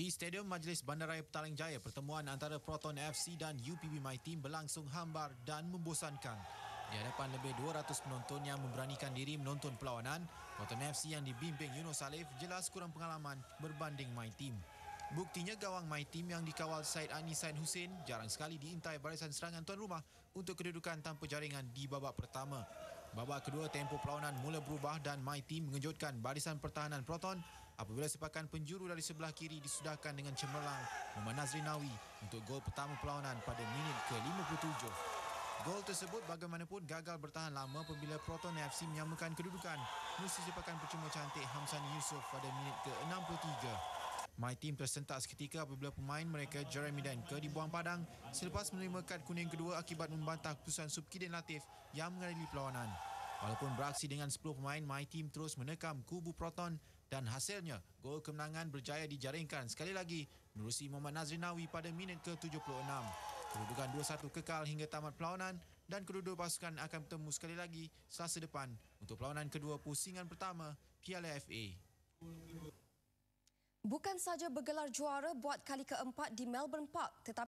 Di Stadium Majlis Bandaraya Petaling Jaya, pertemuan antara Proton FC dan UPB My Team berlangsung hambar dan membosankan. Di hadapan lebih 200 penonton yang memberanikan diri menonton perlawanan, Proton FC yang dibimbing Yunus Salif jelas kurang pengalaman berbanding My Team. Buktinya gawang My Team yang dikawal Said Ani Said Hussein jarang sekali diintai barisan serangan tuan rumah untuk kedudukan tanpa jaringan di babak pertama. Babak kedua tempo perlawanan mula berubah dan My Team mengejutkan barisan pertahanan Proton apabila sepakan penjuru dari sebelah kiri disudahkan dengan cemerlang Muhammad Nazri Nawi untuk gol pertama perlawanan pada minit ke-57. Gol tersebut bagaimanapun gagal bertahan lama apabila Proton FC menyamakan kedudukan melalui sepakan percuma cantik Hamsan Yusof pada minit ke-63. My team tersentak seketika apabila pemain mereka Jeremy Danke dibuang padang selepas menerima kad kuning kedua akibat membantah keputusan Subkidin Latif yang mengadili perlawanan. Walaupun beraksi dengan 10 pemain, my team terus menekam kubu Proton dan hasilnya gol kemenangan berjaya dijaringkan sekali lagi menerusi Muhammad Nazrinawi pada minit ke-76. Kedudukan 2-1 kekal hingga tamat perlawanan dan kedua-dua pasukan akan bertemu sekali lagi selasa depan untuk perlawanan kedua pusingan pertama Piala FA. Bukan saja bergelar juara buat kali keempat di Melbourne Park tetapi